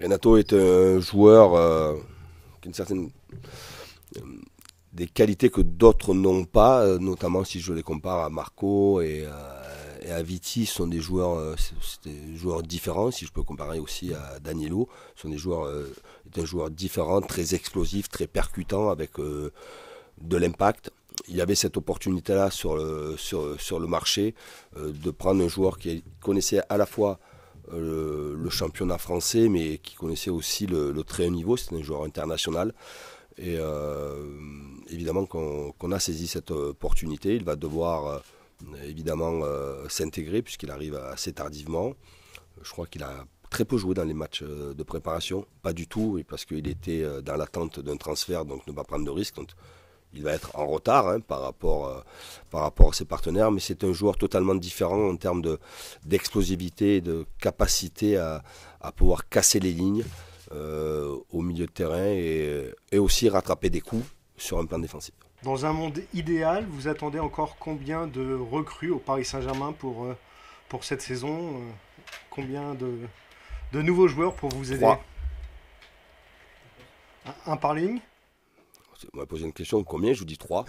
Renato est un joueur qui a une des qualités que d'autres n'ont pas, euh, notamment si je les compare à Marco et, euh, à Viti, sont des joueurs, euh, joueurs différents. Si je peux comparer aussi à Danilo, sont des joueurs, est un différent, très explosifs, très percutants, avec de l'impact il y avait cette opportunité-là sur le, sur, le marché de prendre un joueur qui connaissait à la fois euh, le championnat français, mais qui connaissait aussi le, très haut niveau. c'est un joueur international. Et euh, évidemment qu'on a saisi cette opportunité. Il va devoir euh, évidemment s'intégrer puisqu'il arrive assez tardivement. Je crois qu'il a très peu joué dans les matchs de préparation, pas du tout, parce qu'il était dans l'attente d'un transfert, donc ne pas prendre de risques il va être en retard hein, par, rapport, euh, par rapport à ses partenaires, mais c'est un joueur totalement différent en termes d'explosivité, de, de capacité à, pouvoir casser les lignes euh, au milieu de terrain et, aussi rattraper des coups sur un plan défensif. Dans un monde idéal, vous attendez encore combien de recrues au Paris Saint-Germain pour, euh, pour cette saison Combien de, nouveaux joueurs pour vous aider un par ligne on m'a posé une question combien Je vous dis 3.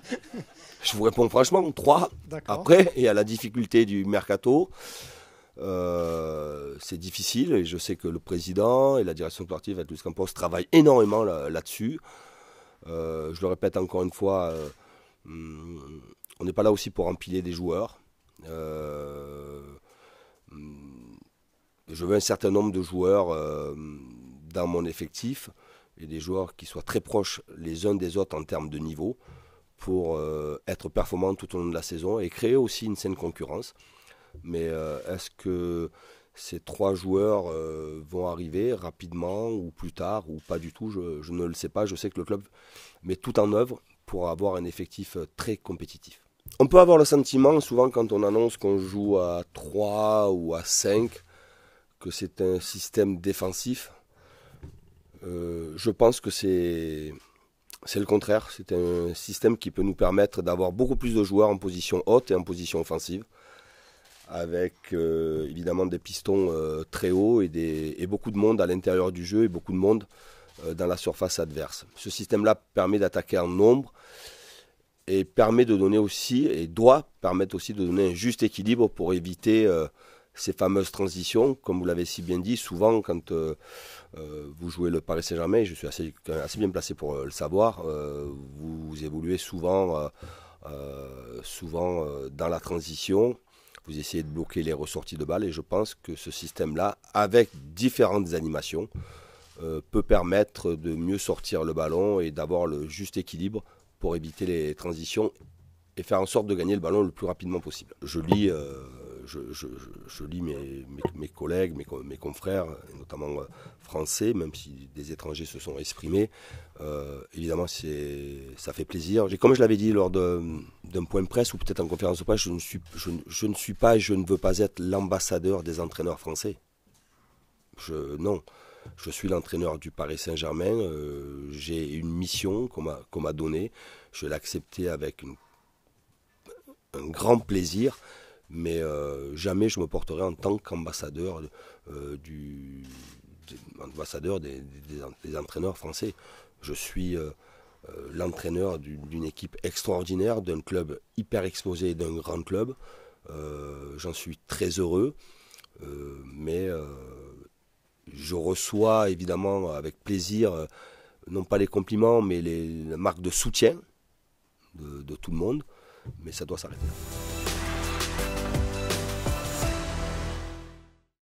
je vous réponds franchement, 3. Après, il y a la difficulté du mercato, euh, c'est difficile. Et je sais que le président et la direction sportive à Toulouse Campos travaillent énormément là-dessus. Euh, je le répète encore une fois, euh, mm, on n'est pas là aussi pour empiler des joueurs. Mm, je veux un certain nombre de joueurs dans mon effectif et des joueurs qui soient très proches les uns des autres en termes de niveau pour euh, être performants tout au long de la saison et créer aussi une saine concurrence. Mais euh, est-ce que ces trois joueurs euh, vont arriver rapidement ou plus tard ou pas du tout je, je, ne le sais pas. Je sais que le club met tout en œuvre pour avoir un effectif très compétitif. On peut avoir le sentiment souvent quand on annonce qu'on joue à 3 ou à 5 que c'est un système défensif euh, je pense que c'est le contraire. C'est un système qui peut nous permettre d'avoir beaucoup plus de joueurs en position haute et en position offensive, avec euh, évidemment des pistons euh, très hauts et, et beaucoup de monde à l'intérieur du jeu et beaucoup de monde dans la surface adverse. Ce système-là permet d'attaquer en nombre et permet de donner aussi et doit permettre aussi de donner un juste équilibre pour éviter ces fameuses transitions, comme vous l'avez si bien dit, souvent quand euh, euh, vous jouez le Paris Saint-Germain, je suis assez, bien placé pour euh, le savoir, vous évoluez souvent, souvent dans la transition, vous essayez de bloquer les ressorties de balles, et je pense que ce système-là, avec différentes animations, peut permettre de mieux sortir le ballon et d'avoir le juste équilibre pour éviter les transitions et faire en sorte de gagner le ballon le plus rapidement possible. Je lis je, lis mes, collègues, mes, confrères, notamment euh, français, même si des étrangers se sont exprimés. Euh, évidemment, ça fait plaisir. Comme je l'avais dit lors d'un point de presse ou peut-être en conférence de presse, je ne, suis, pas et je ne veux pas être l'ambassadeur des entraîneurs français. Je, non, je suis l'entraîneur du Paris Saint-Germain. Euh, j'ai une mission qu'on m'a donnée. Je l'ai acceptée avec un grand plaisir mais euh, jamais je me porterai en tant qu'ambassadeur euh, des, entraîneurs français. Je suis euh, l'entraîneur d'une équipe extraordinaire, d'un club hyper exposé, d'un grand club. J'en suis très heureux, mais je reçois évidemment avec plaisir, non pas les compliments, mais les, marques de soutien de tout le monde, mais ça doit s'arrêter.